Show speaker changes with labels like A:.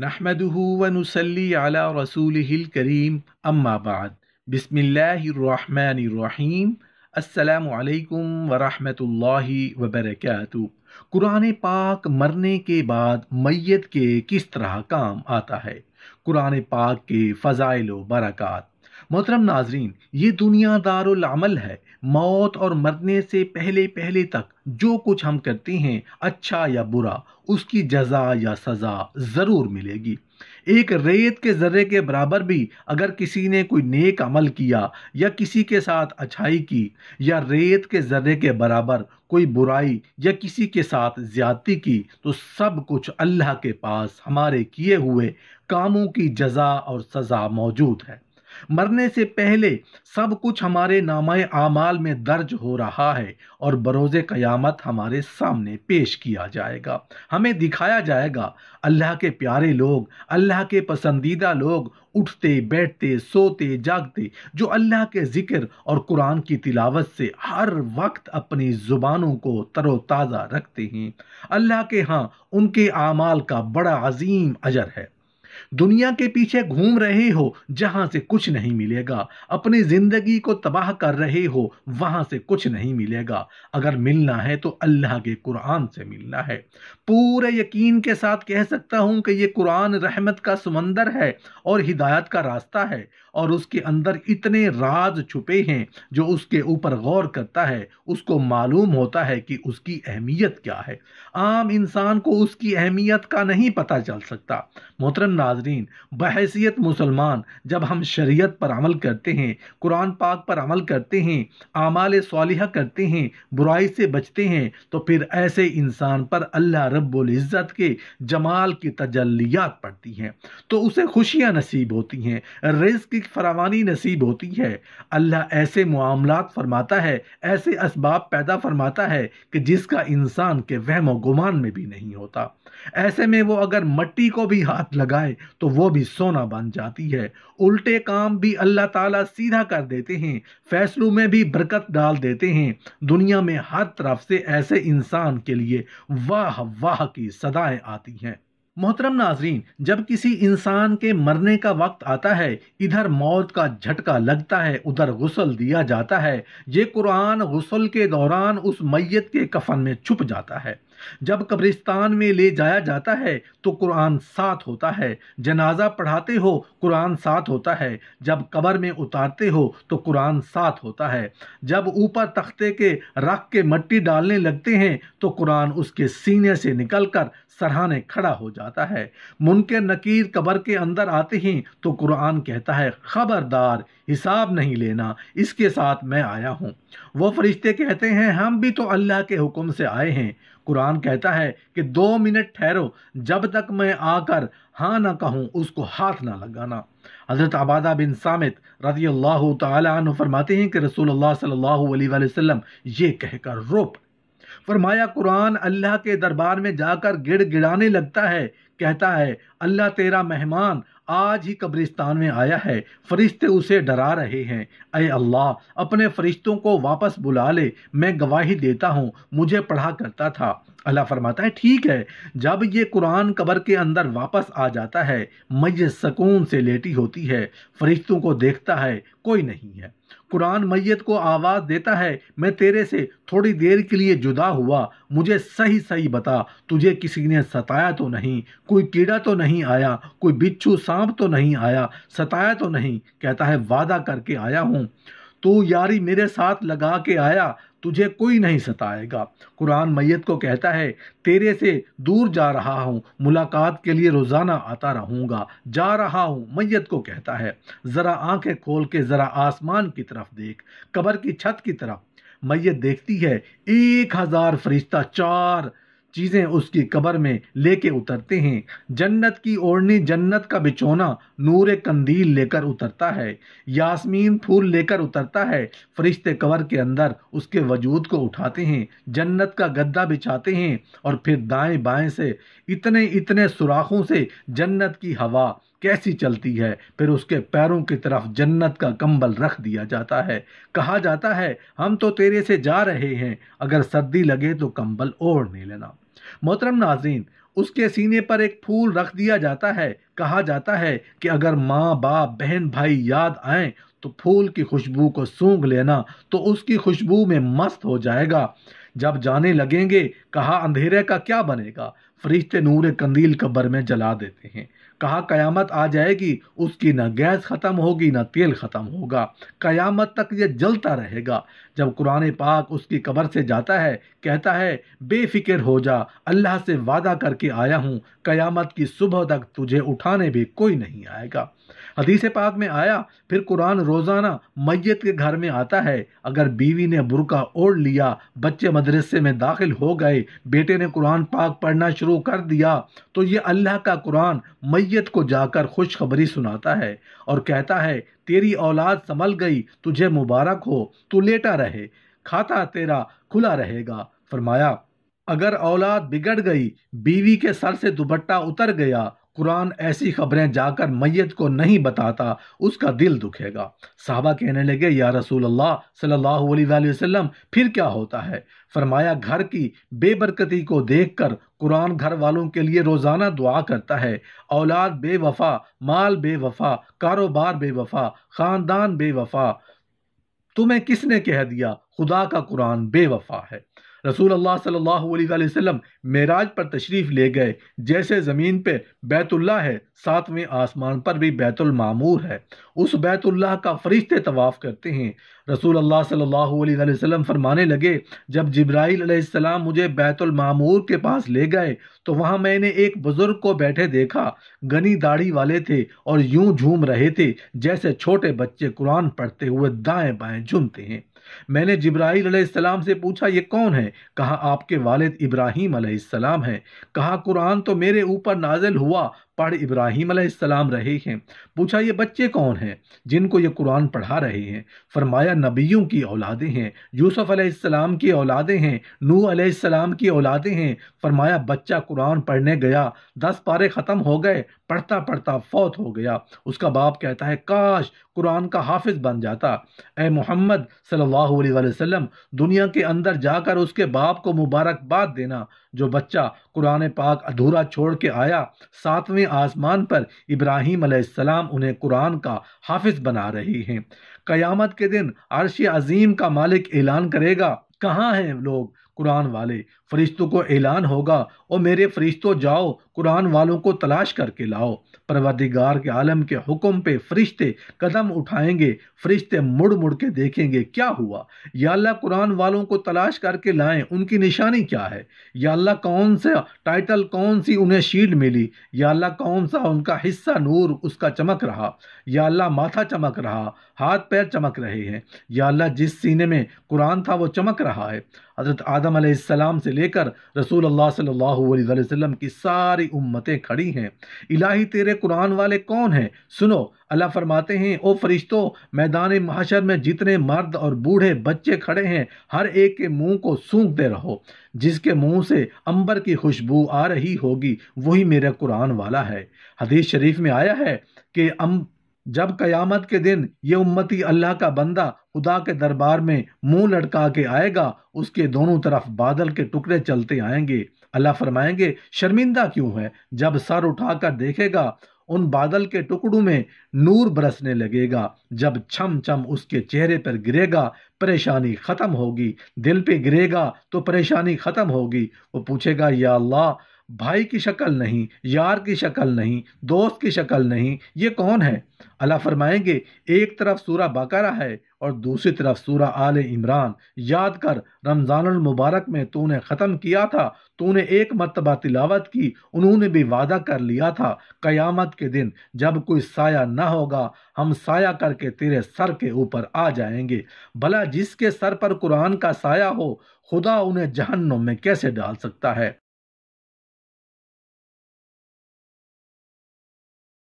A: नहमदहू वनसली अला रसूल करीम अम्माबाद बसमीम असलकम वरहमल वबरक कुरान पाक मरने के बाद मैत के किस तरह काम आता है कुरान पाक के फ़ज़ाइल बरक़ात मोहतरम नाजरीन ये दुनियादारुल अमल है मौत और मरने से पहले पहले तक जो कुछ हम करते हैं अच्छा या बुरा उसकी जजा या सज़ा ज़रूर मिलेगी एक रेत के ज़र्रे के बराबर भी अगर किसी ने कोई नेक अमल किया या किसी के साथ अच्छाई की या रेत के ज़र्रे के बराबर कोई बुराई या किसी के साथ ज़्यादती की तो सब कुछ अल्लाह के पास हमारे किए हुए कामों की जजा और सज़ा मौजूद है मरने से पहले सब कुछ हमारे नामा आमाल में दर्ज हो रहा है और बरोज़ क़यामत हमारे सामने पेश किया जाएगा हमें दिखाया जाएगा अल्लाह के प्यारे लोग अल्लाह के पसंदीदा लोग उठते बैठते सोते जागते जो अल्लाह के ज़िक्र और कुरान की तिलावत से हर वक्त अपनी ज़ुबानों को तरोताज़ा रखते हैं अल्लाह के यहाँ उनके आमाल का बड़ा अजीम अजर है दुनिया के पीछे घूम रहे हो जहां से कुछ नहीं मिलेगा अपनी जिंदगी को तबाह कर रहे हो वहां से कुछ नहीं मिलेगा अगर मिलना है तो अल्लाह के कुरान से मिलना है पूरे यकीन के साथ कह सकता हूं कि ये कुरान रहमत का समंदर है और हिदायत का रास्ता है और उसके अंदर इतने राज छुपे हैं जो उसके ऊपर गौर करता है उसको मालूम होता है कि उसकी अहमियत क्या है आम इंसान को उसकी अहमियत का नहीं पता चल सकता मोहतरम नाजरीन बहसीत मुसलमान जब हम शरीय पर अमल करते हैं कुरान पाक पर अमल करते हैं आमाल साल करते हैं बुराई से बचते हैं तो फिर ऐसे इंसान पर अल्लाह रबुल्जत के जमाल की तजलियात पड़ती हैं तो उसे खुशियाँ नसीब होती हैं रिज्क की फरावानी नसीब होती है अल्लाह ऐसे मामला फरमाता है ऐसे इसबाब पैदा फरमाता है कि जिसका इंसान के वहम गुमान में भी नहीं होता ऐसे में वो अगर मट्टी को भी हाथ लगाए जाए तो वो भी सोना बन जाती है उल्टे काम भी अल्लाह ताला सीधा कर देते हैं फैसलों में भी बरकत डाल देते हैं दुनिया में हर तरफ से ऐसे इंसान के लिए वाह वाह की सदाएं आती हैं मोहतरम नाजरीन जब किसी इंसान के मरने का वक्त आता है इधर मौत का झटका लगता है उधर गुसल दिया जाता है ये कुरान गुसल के दौरान उस मैयत के कफन में छुप जाता है जब कब्रिस्तान में ले जाया जाता है तो कुरान साथ होता है जनाजा पढ़ाते हो कुरान साथ होता है जब कबर में उतारते हो तो कुरान साथ होता है जब ऊपर तख्ते के रख के मट्टी डालने लगते हैं तो कुरान उसके सीने से निकलकर सराहने खड़ा हो जाता है मुनकर नकीर कबर के अंदर आते ही तो कुरान कहता है खबरदार हिसाब नहीं लेना इसके साथ मैं आया हूँ वो फरिश्ते कहते हैं हम भी तो अल्लाह के हुक्म से आए हैं कुरान कहता है कि दो मिनट ठहरो जब तक मैं आकर हाँ ना कहूँ उसको हाथ ना लगाना हज़रत आबादा बिन सामित रजी अल्लाह तरमाते फरमाते हैं कि रसूल अल्लाह ये कहकर रोप फरमाया कुरान अल्लाह के दरबार में जाकर गिड़ गिड़ाने लगता है कहता है अल्लाह तेरा मेहमान आज ही कब्रिस्तान में आया है फरिश्ते उसे डरा रहे हैं अय अल्लाह अपने फरिश्तों को वापस बुला ले मैं गवाही देता हूँ मुझे पढ़ा करता था अल्लाह फरमाता है ठीक है जब ये कुरान कबर के अंदर वापस आ जाता है मैय सकून से लेटी होती है फरिश्तों को देखता है कोई नहीं है कुरान मैयत को आवाज़ देता है मैं तेरे से थोड़ी देर के लिए जुदा हुआ मुझे सही सही बता तुझे किसी ने सताया तो नहीं कोई कीड़ा तो नहीं आया कोई बिच्छू सांप तो नहीं आया सताया तो नहीं कहता है वादा करके आया हूँ तू यारी मेरे साथ लगा के आया तुझे कोई नहीं सताएगा कुरान मैत को कहता है तेरे से दूर जा रहा हूँ मुलाकात के लिए रोज़ाना आता रहूँगा जा रहा हूँ मैत को कहता है ज़रा आंखें खोल के ज़रा आसमान की तरफ देख कबर की छत की तरफ मैत देखती है एक हज़ार फरिश्ता चार चीज़ें उसकी कब्र में लेके उतरते हैं जन्नत की ओढ़नी जन्नत का बिछोना नूर कंदील लेकर उतरता है यासमीन फूल लेकर उतरता है फरिश्ते कबर के अंदर उसके वजूद को उठाते हैं जन्नत का गद्दा बिछाते हैं और फिर दाएं बाएं से इतने इतने सुराखों से जन्नत की हवा कैसी चलती है फिर उसके पैरों की तरफ जन्नत का कंबल रख दिया जाता है कहा जाता है हम तो तेरे से जा रहे हैं अगर सर्दी लगे तो कंबल नहीं लेना मोहतरम नाजीन उसके सीने पर एक फूल रख दिया जाता है कहा जाता है कि अगर माँ बाप बहन भाई याद आए तो फूल की खुशबू को सूंघ लेना तो उसकी खुशबू में मस्त हो जाएगा जब जाने लगेंगे कहा अंधेरे का क्या बनेगा फरिश्ते नूर कंदील कब्र में जला देते हैं कहा कयामत आ जाएगी उसकी न गैस ख़त्म होगी न तेल ख़त्म होगा कयामत तक ये जलता रहेगा जब कुरान पाक उसकी कब्र से जाता है कहता है बेफिक्र हो जा अल्लाह से वादा करके आया हूँ कयामत की सुबह तक तुझे उठाने भी कोई नहीं आएगा हदीस पाक में आया फिर कुरान रोज़ाना मैत के घर में आता है अगर बीवी ने बुरका ओढ़ लिया बच्चे मदरसे में दाखिल हो गए बेटे ने कुरान पाक पढ़ना शुरू कर दिया तो ये अल्लाह का कुरान मैत को जाकर खुशखबरी सुनाता है और कहता है तेरी औलाद संभल गई तुझे मुबारक हो तू लेटा रहे खाता तेरा खुला रहेगा फरमाया अगर औलाद बिगड़ गई बीवी के सर से दुपट्टा उतर गया कुरान ऐसी खबरें जाकर मैयत को नहीं बताता उसका दिल दुखेगा साहबा कहने लगे या रसूल अल्लाह सल्लल्लाहु अलैहि वसल्लम फिर क्या होता है फरमाया घर की बेबरकती को देखकर कुरान घर वालों के लिए रोज़ाना दुआ करता है औलाद बेवफा माल बेवफा कारोबार बेवफा ख़ानदान बेवफा तुम्हें किसने कह दिया खुदा का कुरान बेवफा है रसूल अल्लाह सल्लल्लाहु अलैहि वसल्लम मेराज पर तशरीफ़ ले गए जैसे ज़मीन पे बैतुल्ला है सातवें आसमान पर भी बैतुल मामूर है उस बैतुल्लाह का फरिश्ते तवाफ़ करते हैं रसूल अल्लाह सल्लल्लाहु अलैहि वसल्लम फरमाने लगे जब जिब्राईल अलैहिस्सलाम मुझे बैतुलमामूर के पास ले गए तो वहाँ मैंने एक बुज़ुर्ग को बैठे देखा गनी दाढ़ी वाले थे और यूं झूम रहे थे जैसे छोटे बच्चे कुरान पढ़ते हुए दाएं बाएं झूमते हैं मैंने जिब्राईल अलैहिस्सलाम से पूछा ये कौन है कहा आपके वालिद इब्राहीम अलैहिस्सलाम हैं कहा कुरान तो मेरे ऊपर नाजिल हुआ पढ़ इब्राहिम अलैहिस्सलाम रहे हैं पूछा ये बच्चे कौन हैं जिनको ये कुरान पढ़ा रहे हैं फरमाया नबियों की औलादे हैं यूसुफ अलैहिस्सलाम की औलादे हैं नूह अलैहिस्सलाम की औलादे हैं फरमाया बच्चा कुरान पढ़ने गया दस पारे ख़त्म हो गए पढ़ता पढ़ता फौत हो गया उसका बाप कहता है काश कुरान का हाफिज बन जाता ए मोहम्मद सल्लल्लाहु अलैहि वसल्लम दुनिया के अंदर जाकर उसके बाप को मुबारकबाद देना जो बच्चा कुरान पाक अधूरा छोड़ के आया सातवें आसमान पर इब्राहिम अलैहिस्सलाम उन्हें कुरान का हाफिज बना रही हैं क़यामत के दिन अरश अजीम का मालिक ऐलान करेगा कहाँ हैं लोग कुरान वाले फरिश्तों को ऐलान होगा और मेरे फरिश्तों जाओ कुरान वालों को तलाश करके लाओ परवदिगार के आलम के हुक्म पे फरिश्ते कदम उठाएंगे फरिश्ते मुड़ मुड़ के देखेंगे क्या हुआ या अल्लाह कुरान वालों को तलाश करके लाएं उनकी निशानी क्या है या अल्लाह कौन सा टाइटल कौन सी उन्हें शील्ड मिली या अल्लाह कौन सा उनका हिस्सा नूर उसका चमक रहा या अल्लाह माथा चमक रहा हाथ पैर चमक रहे हैं या अल्लाह जिस सीने में कुरान था वो चमक रहा है हज़रत आदम से ले लेकर रसूल अल्लाह सल्लल्लाहु अलैहि वसल्लम की सारी उम्मतें खड़ी हैं इलाही तेरे कुरान वाले कौन हैं सुनो अल्लाह फरमाते हैं ओ फरिश्तों मैदान महाशर में जितने मर्द और बूढ़े बच्चे खड़े हैं हर एक के मुंह को सूंघते रहो जिसके मुंह से अंबर की खुशबू आ रही होगी वही मेरा कुरान वाला है हदीस शरीफ में आया है कि अं- जब कयामत के दिन ये उम्मती अल्लाह का बंदा खुदा के दरबार में मुंह लटका के आएगा उसके दोनों तरफ बादल के टुकड़े चलते आएंगे अल्लाह फरमाएंगे शर्मिंदा क्यों है जब सर उठाकर देखेगा उन बादल के टुकड़ों में नूर बरसने लगेगा जब छम छम उसके चेहरे पर गिरेगा परेशानी ख़त्म होगी दिल पे गिरेगा तो परेशानी ख़त्म होगी वो पूछेगा या अल्लाह भाई की शक्ल नहीं यार की शक्ल नहीं दोस्त की शक्ल नहीं ये कौन है अल्लाह फरमाएंगे एक तरफ सूरा बकरा है और दूसरी तरफ सूरा आल इमरान याद कर रमज़ान मुबारक में तूने ख़त्म किया था तूने एक मरतबा तिलावत की उन्होंने भी वादा कर लिया था क़यामत के दिन जब कोई साया ना होगा हम साया करके तेरे सर के ऊपर आ जाएंगे भला जिसके सर पर कुरान का साया हो खुदा उन्हें जहन्नुम में कैसे डाल सकता है